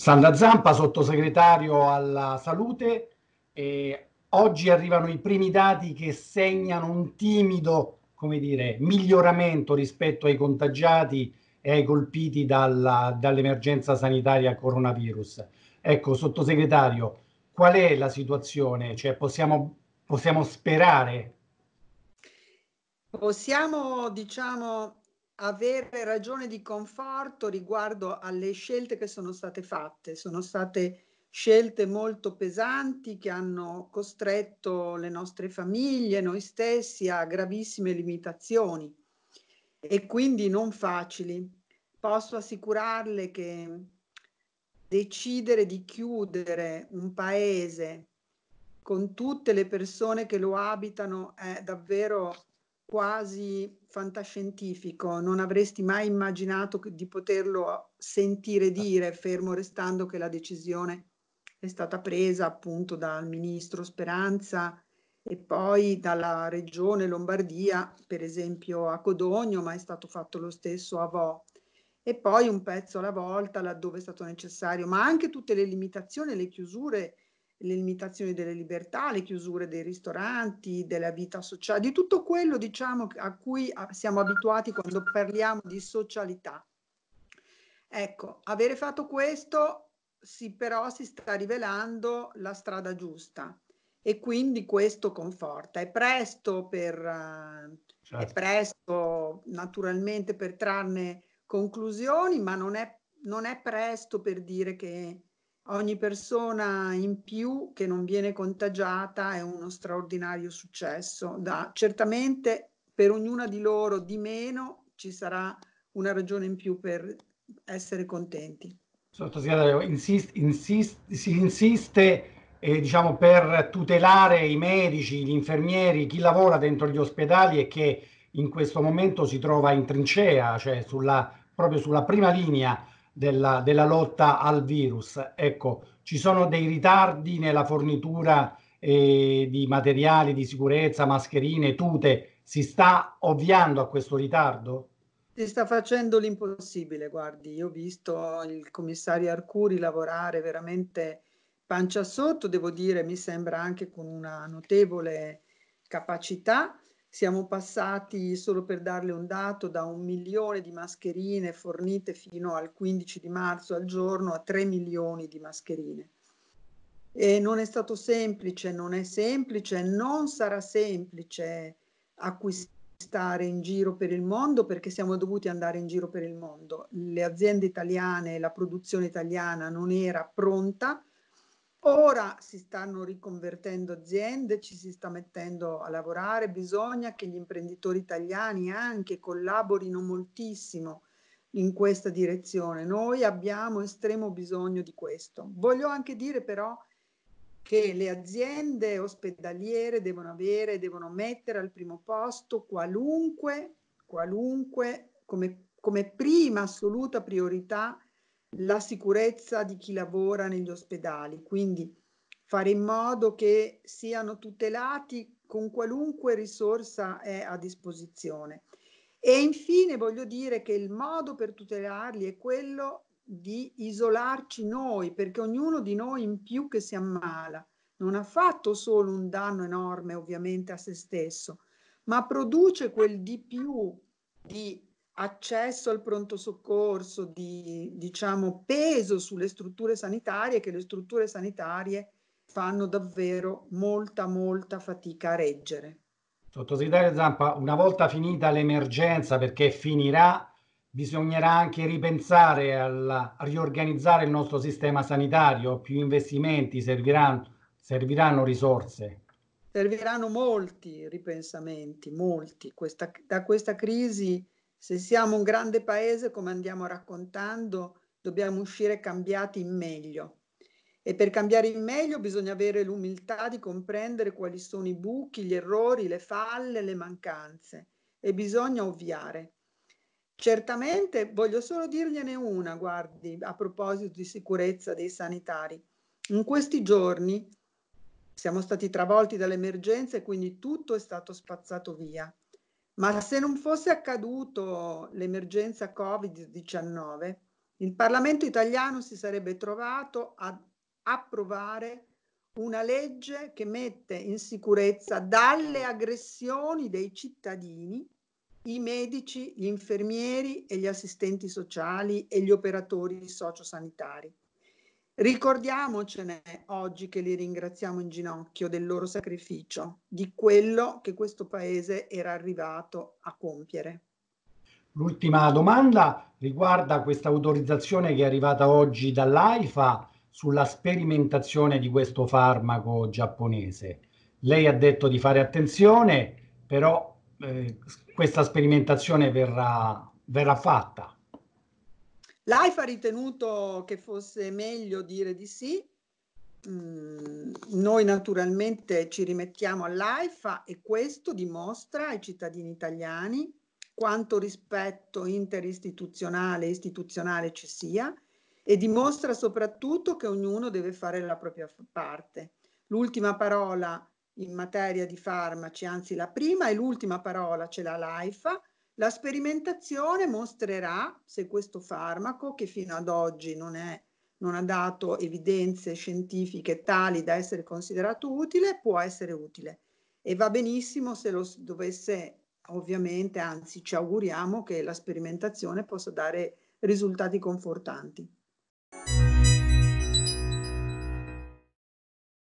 Sandra Zampa, sottosegretario alla salute. E oggi arrivano i primi dati che segnano un timido come dire, miglioramento rispetto ai contagiati e ai colpiti dalla, dall'emergenza sanitaria coronavirus. Ecco, sottosegretario, qual è la situazione? Cioè, possiamo, possiamo sperare? Possiamo, diciamo, avere ragione di conforto riguardo alle scelte che sono state fatte. Sono state scelte molto pesanti che hanno costretto le nostre famiglie, noi stessi, a gravissime limitazioni e quindi non facili. Posso assicurarle che decidere di chiudere un paese con tutte le persone che lo abitano è davvero quasi fantascientifico, non avresti mai immaginato di poterlo sentire dire, fermo restando che la decisione è stata presa appunto dal ministro Speranza e poi dalla regione Lombardia, per esempio a Codogno, ma è stato fatto lo stesso a Vo. E poi un pezzo alla volta laddove è stato necessario, ma anche tutte le limitazioni, le chiusure le limitazioni delle libertà, le chiusure dei ristoranti, della vita sociale, di tutto quello diciamo, a cui siamo abituati quando parliamo di socialità. Ecco, avere fatto questo sì, però si sta rivelando la strada giusta e quindi questo conforta. È presto, per, eh, certo. è presto naturalmente per trarne conclusioni, ma non è, non è presto per dire che ogni persona in più che non viene contagiata è uno straordinario successo. Da, certamente per ognuna di loro di meno ci sarà una ragione in più per essere contenti. Sottosegretario, insist, insist, si insiste eh, diciamo, per tutelare i medici, gli infermieri, chi lavora dentro gli ospedali e che in questo momento si trova in trincea, cioè sulla, proprio sulla prima linea della, della lotta al virus. Ecco, ci sono dei ritardi nella fornitura eh, di materiali di sicurezza, mascherine, tute. Si sta ovviando a questo ritardo? Si sta facendo l'impossibile, guardi, io ho visto il commissario Arcuri lavorare veramente pancia sotto, devo dire, mi sembra anche con una notevole capacità siamo passati, solo per darle un dato, da un milione di mascherine fornite fino al 15 di marzo al giorno a 3 milioni di mascherine. E non è stato semplice, non è semplice, non sarà semplice acquistare in giro per il mondo perché siamo dovuti andare in giro per il mondo. Le aziende italiane, la produzione italiana non era pronta Ora si stanno riconvertendo aziende, ci si sta mettendo a lavorare, bisogna che gli imprenditori italiani anche collaborino moltissimo in questa direzione. Noi abbiamo estremo bisogno di questo. Voglio anche dire però che le aziende ospedaliere devono avere, devono mettere al primo posto qualunque, qualunque come, come prima assoluta priorità la sicurezza di chi lavora negli ospedali, quindi fare in modo che siano tutelati con qualunque risorsa è a disposizione. E infine voglio dire che il modo per tutelarli è quello di isolarci noi, perché ognuno di noi in più che si ammala non ha fatto solo un danno enorme ovviamente a se stesso, ma produce quel di più di accesso al pronto soccorso, di diciamo, peso sulle strutture sanitarie che le strutture sanitarie fanno davvero molta, molta fatica a reggere. Sottosegretario Zampa, una volta finita l'emergenza, perché finirà, bisognerà anche ripensare a riorganizzare il nostro sistema sanitario, più investimenti serviranno, serviranno risorse. Serviranno molti ripensamenti, molti. Questa, da questa crisi se siamo un grande paese, come andiamo raccontando, dobbiamo uscire cambiati in meglio. E per cambiare in meglio bisogna avere l'umiltà di comprendere quali sono i buchi, gli errori, le falle, le mancanze e bisogna ovviare. Certamente voglio solo dirgliene una, guardi, a proposito di sicurezza dei sanitari. In questi giorni siamo stati travolti dall'emergenza e quindi tutto è stato spazzato via. Ma se non fosse accaduto l'emergenza Covid-19, il Parlamento italiano si sarebbe trovato ad approvare una legge che mette in sicurezza dalle aggressioni dei cittadini i medici, gli infermieri e gli assistenti sociali e gli operatori sociosanitari. Ricordiamocene oggi che li ringraziamo in ginocchio del loro sacrificio, di quello che questo paese era arrivato a compiere. L'ultima domanda riguarda questa autorizzazione che è arrivata oggi dall'AIFA sulla sperimentazione di questo farmaco giapponese. Lei ha detto di fare attenzione, però eh, questa sperimentazione verrà, verrà fatta. L'AIFA ha ritenuto che fosse meglio dire di sì. Mm, noi naturalmente ci rimettiamo all'AIFA e questo dimostra ai cittadini italiani quanto rispetto interistituzionale e istituzionale ci sia e dimostra soprattutto che ognuno deve fare la propria parte. L'ultima parola in materia di farmaci, anzi la prima e l'ultima parola ce l'ha l'AIFA la sperimentazione mostrerà se questo farmaco, che fino ad oggi non, è, non, ha dato evidenze scientifiche tali da essere considerato utile, può essere utile. E va benissimo se lo dovesse, ovviamente, anzi ci auguriamo che la sperimentazione possa dare risultati confortanti.